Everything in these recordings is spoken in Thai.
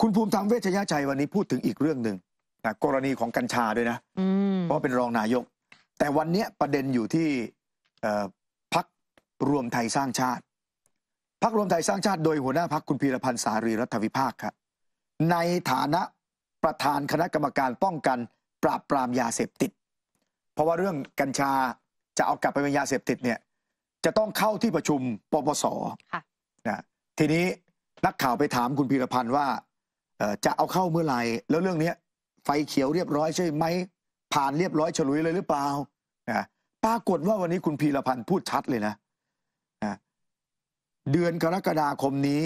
คุณภูมิธรรมเวชยชัยวันนี้พูดถึงอีกเรื่องหนึ่งนะกรณีของกัญชาด้วยนะเพราะเป็นรองนายก แต่วันนี้ประเด็นอยู่ที่พักรวมไทยสร้างชาติพักรวมไทยสร้างชาติโดยหัวหน้าพักคุณพีรพันธ์สารีรัฐวิภาคครับในฐานะประธานคณะกรรมการป้องกันปราบปรามยาเสพติด เพราะว่าเรื่องกัญชาจะเอากลับไปเป็นยาเสพติดเนี่ยจะต้องเข้าที่ประชุมปปสค่นะทีนี้นักข่าวไปถามคุณพีรพันธ์ว่าจะเอาเข้าเมื่อไหร่แล้วเรื่องนี้ไฟเขียวเรียบร้อยใช่ไหม ผ่านเรียบร้อยฉลุยเลยหรือเปล่านะปรากฏว่าวันนี้คุณพีรพันธ์พูดชัดเลยนะนะเดือนกรกฎาคมนี้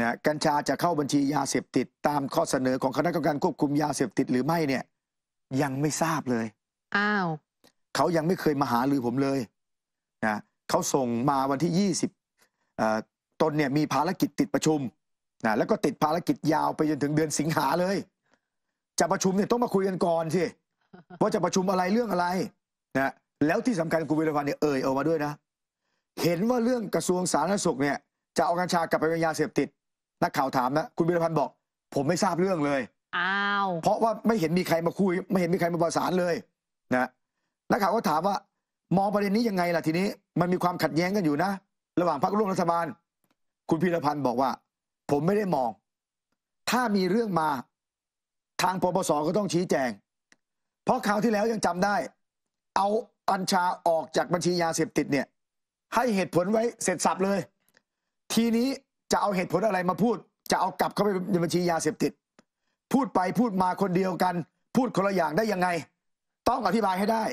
นะกัญชาจะเข้าบัญชียาเสพติดตามข้อเสนอของคณะกรรมการควบคุมยาเสพติดหรือไม่เนี่ยยังไม่ทราบเลย อ้าวเขายังไม่เคยมาหาหรือผมเลยนะเขาส่งมาวันที่ยี่สิบตนเนี่ยมีภารกิจติดประชุมนะแล้วก็ติดภารกิจยาวไป จนถึงเดือนสิงหาเลย จะประชุมเนี่ยต้องมาคุยกันก่อนสิว่าจะประชุมอะไรเรื่องอะไรนะแล้วที่สำคัญคุณวิรพันธ์เนี่ยเอ่ยออกมาด้วยนะ เห็นว่าเรื่องกระทรวงสาธารณสุขเนี่ยจะเอากัญชากลับไปเป็นยาเสพติดนักข่าวถามนะคุณวิรพันธ์บอก ผมไม่ทราบเรื่องเลย อ้าวเพราะว่าไม่เห็นมีใครมาคุย ไม่เห็นมีใครมาประสานเลยนะนักข่าวก็ถามว่ามองประเด็นนี้ยังไงล่ะทีนี้มันมีความขัดแย้งกันอยู่นะ ระหว่างพรรคร่วมรัฐบาล คุณพีรพันธ์บอกว่าผมไม่ได้มอง ถ้ามีเรื่องมาทางปปสก็ต้องชี้แจง เพราะคราวที่แล้วยังจำได้ เอาอัญชาออกจากบัญชียาเสพติด เนี่ย ให้เหตุผลไว้เสร็จสับเลย ทีนี้จะเอาเหตุผลอะไรมาพูด จะเอากลับเข้าไปในบัญชียาเสพติด พูดไปพูดมาคนเดียวกัน พูดคนละอย่างได้ยังไง ต้องอธิบายให้ได้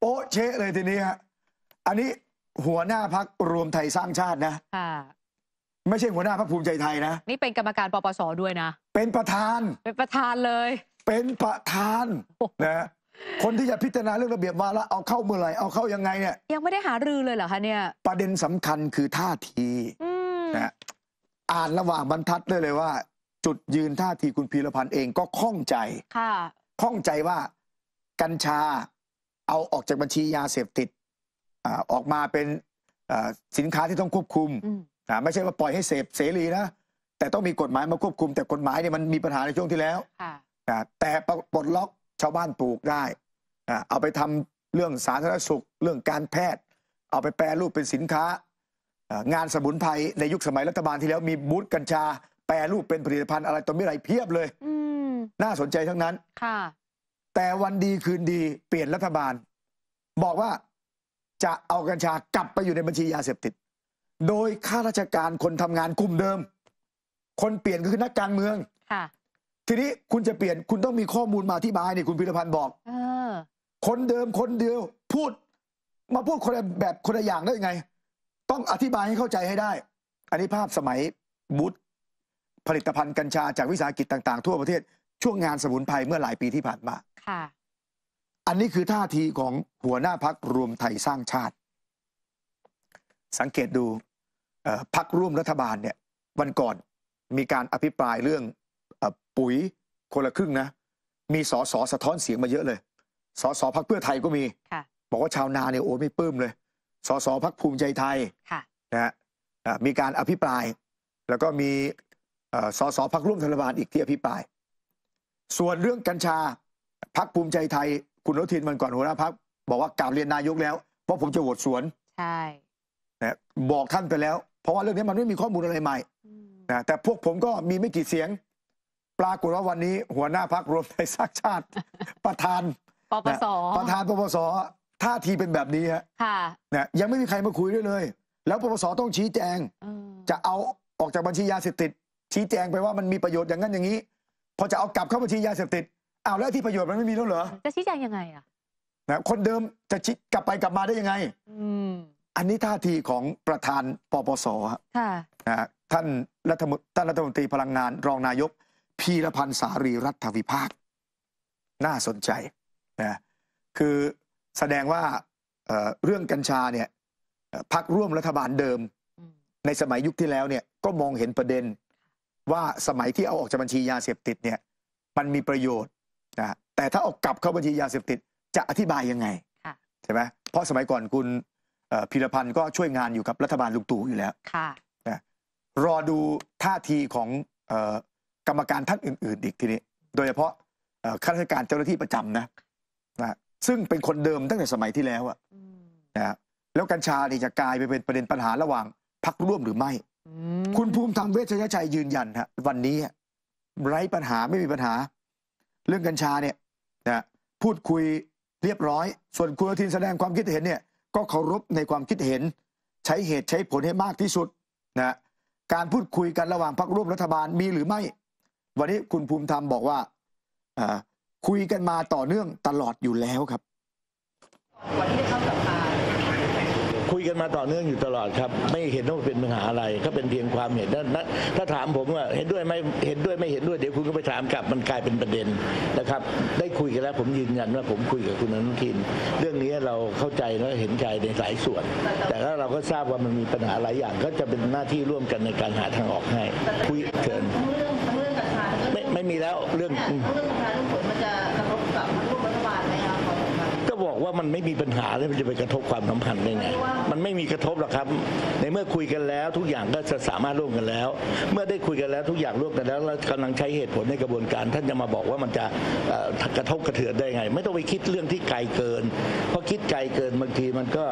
โอเชะเลยทีนี้ฮะอันนี้หัวหน้าพักรวมไทยสร้างชาตินะไม่ใช่หัวหน้าพรรคภูมิใจไทยนะนี่เป็นกรรมการปปสด้วยนะเป็นประธานเป็นประธานเลย เป็นประธานนะคนที่จะพิจารณาเรื่องระเบียบวาระ เอาเข้าเมื่อไหร่เอาเข้ายังไงเนี่ยยังไม่ได้หารือเลยเหรอคะเนี่ยประเด็นสำคัญคือท่าทีนะอ่านระหว่างบรรทัดได้เลยว่า จุดยืนท่าที คุณพีรพันธ์เองก็ข้องใจค่ะข้องใจว่ากัญชาเอาออกจากบัญชียาเสพติดออกมาเป็นสินค้าที่ต้องควบคุมนะไม่ใช่ว่าปล่อยให้เสพเสรีนะแต่ต้องมีกฎหมายมาควบคุม แต่กฎหมายเนี่ยมันมีปัญหาในช่วงที่แล้วนะแต่ปลดล็อกชาวบ้านปลูกได้นะเอาไปทำเรื่องสาธารณสุข เรื่องการแพทย์ เอาไปแปรรูปเป็นสินค้างานสมุนไพรในยุคสมัยรัฐบาลที่แล้วมีบูธกัญชา แปรรูปเป็นผลิตภัณฑ์อะไรต่อม่ไรเพียบเลยน่าสนใจทั้งนั้นค่ะแต่วันดีคืนดีเปลี่ยนรัฐบาล บอกว่าจะเอากัญชากลับไปอยู่ในบัญชียาเสพติดโดยข้าราชการคนทำงานกลุ่มเดิม คนเปลี่ยนก็คือนักการเมือง ค่ะ ทีนี้คุณจะเปลี่ยนคุณต้องมีข้อมูลมาอธิบายนี่คุณพิรพันธ์บอกเออคนเดิมคนเดียวพูด มาพูดคนแบบคนละอย่างได้ยังไง ต้องอธิบายให้เข้าใจให้ได้ อันนี้ภาพสมัยบูธผลิตภัณฑ์กัญชาจากวิสาหกิจต่างๆทั่วประเทศ ช่วงงานสมุนไพรเมื่อหลายปีที่ผ่านมา ค่ะ อันนี้คือท่าทีของหัวหน้าพักรวมไทยสร้างชาติ สังเกตดูพักร่วมรัฐบาลเนี่ยวันก่อนมีการอภิปรายเรื่องปุ๋ยคนละครึ่งนะ มีสอสอสะท้อนเสียงมาเยอะเลยสอสอพักเพื่อไทยก็มีบอกว่าชาวนาเนี่ยโอ้ไม่ปื้มเลยสอสอพักภูมิใจไทยนะฮะมีการอภิปราย แล้วก็มีสอสอพักร่วมรัฐบาลอีกที่อภิปราย ส่วนเรื่องกัญชาพักภูมิใจไทย คุณรทินมันก่อน หัวหน้าพักบอกว่ากล่าวเรียนนายกแล้ว เพราะผมจะโหวตสวนใช่บอกท่านไปแล้วเพราะว่าเรื่องนี้มันไม่มีข้อมูลอะไรใหม่นะแต่พวกผมก็มีไม่กี่เสียง ปรากฏว่าวันนี้หัวหน้าพักรวมไทยสร้างชาติ ประธาน ปปส ประธานปปส ท่าทีเป็นแบบนี้ฮะนะยังไม่มีใครมาคุยด้วยเลย แล้วปปส ต้องชี้แจงจะเอาออกจากบัญชียาเสพติดชี้แจงไปว่ามันมีประโยชน์อย่างนั้นอย่างนี้ พอจะเอากลับเข้าบัญชียาเสพติดเอาแล้วที่ประโยชน์มันไม่มีแล้วเหรอ จะชี้แจงยังไงอ่ะนะคนเดิมจะกลับไปกลับมาได้ยังไงอันนี้ท่าที ของประธานปปสค่ะท่านรัฐมนท่านรัฐมนตรีพลังงาน รองนายกพีรพันธ์สารีรัฐวิภาค น่าสนใจนะคือแสดงว่าเรื่องกัญชาเนี่ยพักร่วมรัฐบาลเดิม ในสมัยยุคที่แล้วเนี่ยก็มองเห็นประเด็นว่าสมัยที่เอาออกจากบัญชียาเสพติดเนี่ยมันมีประโยชน์นะแต่ถ้าเอากลับเข้าบัญชียาเสพติดจะอธิบายยังไงใช่ไหมเพราะสมัยก่อนคุณพีรพันธ์ก็ช่วยงานอยู่กับรัฐบาลลุงตู่อยู่แล้ว ค่ะนะรอดูท่าทีของกรรมการท่านอื่น ๆ อีกทีนี้ โดยเฉพาะข้าราชการเจ้าหน้าที่ประจำนะนะ ซึ่งเป็นคนเดิมตั้งแต่สมัยที่แล้วอะนะ แล้วกัญชาเนี่ยจะกลายไปเป็นประเด็นปัญหาระหว่าง พักร่วมหรือไม่ คุณภูมิธรรมเวชยชัยยืนยันฮะวันนี้ ไร้ปัญหาไม่มีปัญหา เรื่องกัญชาเนี่ยนะพูดคุยเรียบร้อย ส่วนคุณอทินแสดงความคิดเห็นเนี่ยก็เคารพในความคิดเห็นใช้เหตุใช้ผลให้มากที่สุดนะการพูดคุยกันระหว่างพรรคร่วมรัฐบาลมีหรือไม่วันนี้คุณภูมิธรรมบอกว่าคุยกันมาต่อเนื่องตลอดอยู่แล้วครับ วันนีได้เข้าสภาคุยกันมาต่อเนื่องอยู่ตลอดครับ ไม่เห็นว่าเป็นปัญหาอะไรก็เป็นเพียงความเห็นถ้าถามผมว่าเห็นด้วยไม่เห็นด้วยไม่เห็นด้วยเดี๋ยวคุณก็ไปถามกลับมันกลายเป็นประเด็นนะครับ ได้คุยกันแล้ว ผมยืนยันว่า ผมคุยกับคุณอนุทินเรื่องนี้เราเข้าใจและเห็นใจในหลายส่วน แต่ถ้าเราก็ทราบว่ามันมีปัญหาหลายอย่าง ก็จะเป็นหน้าที่ร่วมกันในการหาทางออกให้คุยเถินไม่ไม่มีแล้วเรื่องเรื่องปรานผลมันจะกระทบกับอกว่ามันไม่มีปัญหาแล้วมันจะไปกระทบความสัมพันธ์ได้ไง มันไม่มีกระทบหรอกครับ ในเมื่อคุยกันแล้ว ทุกอย่างก็จะสามารถร่วมกันแล้ว เมื่อได้คุยกันแล้ว ทุกอย่างร่วมกันแล้วแลากำลังใช้เหตุผลในกระบวนการ ท่านจะมาบอกว่ามันจะกระทบกระเทือนได้ไง ไม่ต้องไปคิดเรื่องที่ไกลเกินเพราะคิดไกลเกินบางทีมันก็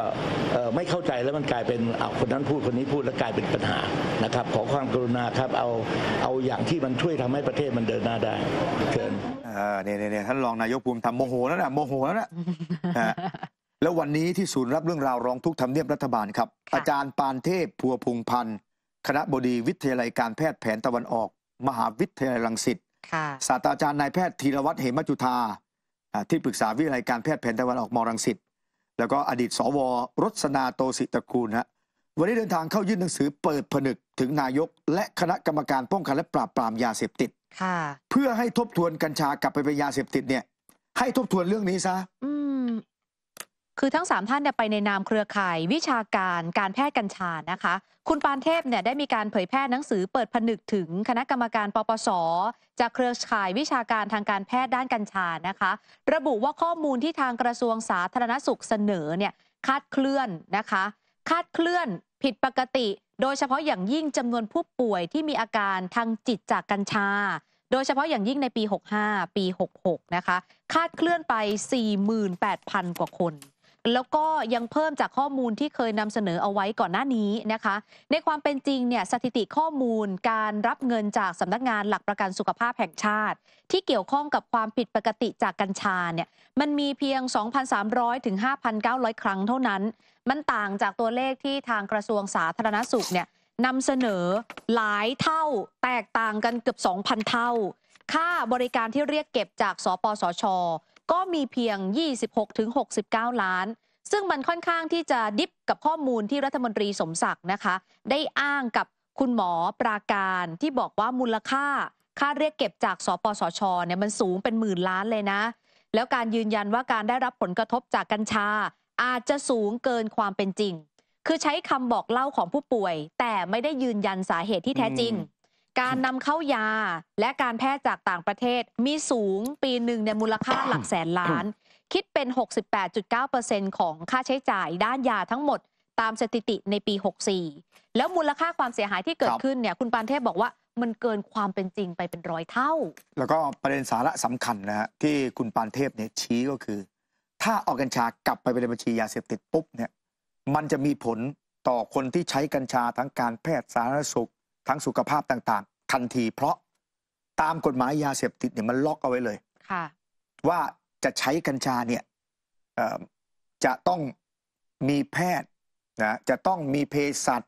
ไม่เข้าใจแล้วมันกลายเป็นเอาคนนั้นพูดคนนี้พูดแล้วกลายเป็นปัญหานะครับ ขอความกรุณาครับเอาเอาอย่างที่มันช่วยทำให้ประเทศมันเดินหน้าได้เชิญเนี่ยเนี่ยท่านรองนายกภูมิทำโมโหแล้วนะโมโหแล้วนะแล้ววันนี้ที่ศูนย์รับเรื่องราวร้องทุกข์ทำเนียบรัฐบาลครับ อาจารย์ปานเทพพัวพงพันธ์คณะบดีวิทยาลัยการแพทย์แผนตะวันออก มหาวิทยาลัยรังสิตศาสตราจารย์นายแพทย์ธีรวัตรเหมจุธาที่ปรึกษาวิทยาลัยการแพทย์แผนตะวันออกมรังสิตแล้วก็อดีต สวรสนาโตสิตกูลฮะวันนี้เดินทางเข้ายื่นหนังสือเปิดผนึกถึงนายก และคณะกรรมการป้องกันและปราบปรามยาเสพติดเพื่อให้ทบทวนกัญชากลับไปเป็นยาเสพติดเนี่ย ให้ทบทวนเรื่องนี้ซะคือทั้ง3ท่านเนี่ยไปในนามเครือข่ายวิชาการการแพทย์กัญชานะคะ คุณปานเทพเนี่ยได้มีการเผยแพร่หนังสือเปิดผนึกถึงคณะกรรมการปปสจากเครือข่ายวิชาการทางการแพทย์ด้านกัญชานะคะ ระบุว่าข้อมูลที่ทางกระทรวงสาธารณสุขเสนอเนี่ยคาดเคลื่อนนะคะ คาดเคลื่อนผิดปกติ โดยเฉพาะอย่างยิ่งจำนวนผู้ป่วยที่มีอาการทางจิตจากกัญชา โดยเฉพาะอย่างยิ่งในปี 65 ปี 66นะคะคาดเคลื่อนไป 48,000กว่าคนแล้วก็ยังเพิ่มจากข้อมูลที่เคยนำเสนอเอาไว้ก่อนหน้านี้นะคะในความเป็นจริงเนี่ยสถิติข้อมูลการรับเงินจากสำนักงานหลักประกันสุขภาพแห่งชาติ ที่เกี่ยวข้องกับความผิดปกติจากกัญชาเนี่ยมันมีเพียง 2,300 ถึง 5,900 ครั้งเท่านั้นมันต่างจากตัวเลขที่ทางกระทรวงสาธารณสุขเนี่ยนำเสนอหลายเท่า แตกต่างกันเกือบ 2,000 เท่า ค่าบริการที่เรียกเก็บจาก สปสชก็มีเพียง 26-69 ล้าน ซึ่งมันค่อนข้างที่จะดิฟกับข้อมูลที่รัฐมนตรีสมศักดิ์นะคะ ได้อ้างกับคุณหมอปราการที่บอกว่ามูลค่าค่าเรียกเก็บจากสปสช เนี่ยมันสูงเป็นหมื่นล้านเลยนะ แล้วการยืนยันว่าการได้รับผลกระทบจากกัญชา อาจจะสูงเกินความเป็นจริง คือใช้คำบอกเล่าของผู้ป่วย แต่ไม่ได้ยืนยันสาเหตุที่แท้จริงการนำเข้ายาและการแพทย์จากต่างประเทศมีสูงปีหนึ่งในมูลค่าหลักแสนล้าน คิดเป็น 68.9%ของค่าใช้จ่ายด้านยาทั้งหมดตามสถิติในปี 64 แล้วมูลค่าความเสียหายที่เกิดขึ้นเนี่ยคุณปานเทพบอกว่ามันเกินความเป็นจริงไปเป็นร้อยเท่า แล้วก็ประเด็นสาระสำคัญนะฮะที่คุณปานเทพเนี่ยชี้ก็คือ ถ้าออกกัญชากลับไปเป็นบัญชียาเสพติดปุ๊บเนี่ยมันจะมีผลต่อคนที่ใช้กัญชาทั้งการแพทย์สาธารณสุขทั้งสุขภาพต่างๆทันทีเพราะตามกฎหมายยาเสพติดเนี่ยมันล็อกเอาไว้เลยว่าจะใช้กัญชาเนี่ยจะต้องมีแพทย์นะจะต้องมีเภสัช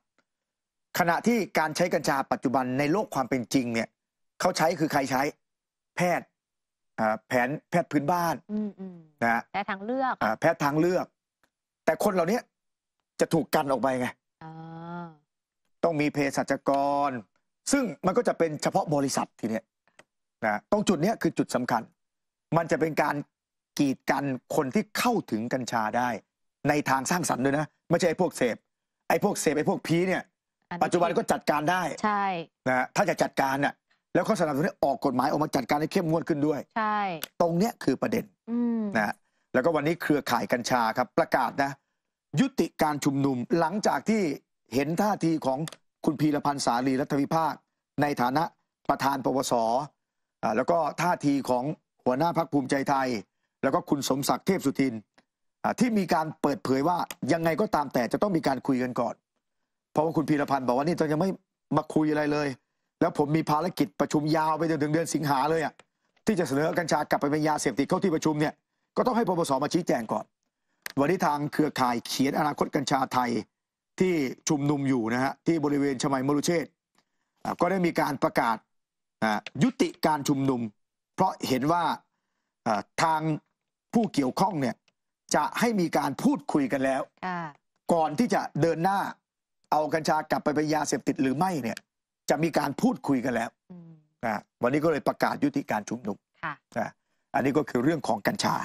ขณะที่การใช้กัญชา ปัจจุบันในโลกความเป็นจริงเนี่ยเขาใช้คือใครใช้แพทย์แผนแพทย์พื้นบ้านนะแพทย์ทางเลือกแพทย์ทางเลือก แต่คนเหล่านี้จะถูกกันออกไปไงต้องมีเภสัชกร ซึ่งมันก็จะเป็นเฉพาะบริษัททีเนี้ยนะตรงจุดเนี้ยคือจุดสำคัญ มันจะเป็นการกีดกันคนที่เข้าถึงกัญชาได้ ในทางสร้างสรรค์ด้วยนะไม่ใช่ไอ้พวกเสพไอ้พวกเสพไอ้พวกพีเนี่ย ปัจจุบันก็จัดการได้ใช่นะถ้าจะจัดการเนี่ยแล้วก็สนับสนุนออกกฎหมายออกมาจัดการให้เข้มงวดขึ้นด้วยใช่ตรงเนี้ยคือประเด็นนะแล้วก็วันนี้เครือข่ายกัญชาครับ ประกาศนะ ยุติการชุมนุมหลังจากที่เห็นท่าทีของคุณพีรพันธ์สาลีรัฐวิภาค ในฐานะประธานปวสแล้วก็ท่าทีของหัวหน้าพักภูมิใจไทย แล้วก็คุณสมศักดิ์เทพสุทินที่มีการเปิดเผยว่ายังไงก็ตามแต่จะต้องมีการคุยกันก่อน เพราะว่าคุณพีรพันธ์บอกว่านี่ตอนยังไม่มาคุยอะไรเลย แล้วผมมีภารกิจประชุมยาวไปจนถึงเดือนสิงหาเลยอ่ะที่จะเสนอกัญชากลับไปเป็นยาเสพติดเข้าที่ประชุมเนี่ยก็ต้องให้ปปสมาชี้แจงก่อน วันนี้ทางเครือข่ายเขียนอนาคตกัญชาไทยที่ชุมนุมอยู่นะฮะที่บริเวณชมัยมรุเชษก็ได้มีการประกาศยุติการชุมนุม เพราะเห็นว่าทางผู้เกี่ยวข้องเนี่ยจะให้มีการพูดคุยกันแล้วก่อนที่จะเดินหน้าเอากัญชากลับไปเป็นยาเสพติดหรือไม่เนี่ยจะมีการพูดคุยกันแล้ววันนี้ก็เลยประกาศยุติการชุมนุมอันนี้ก็คือเรื่องของกัญชา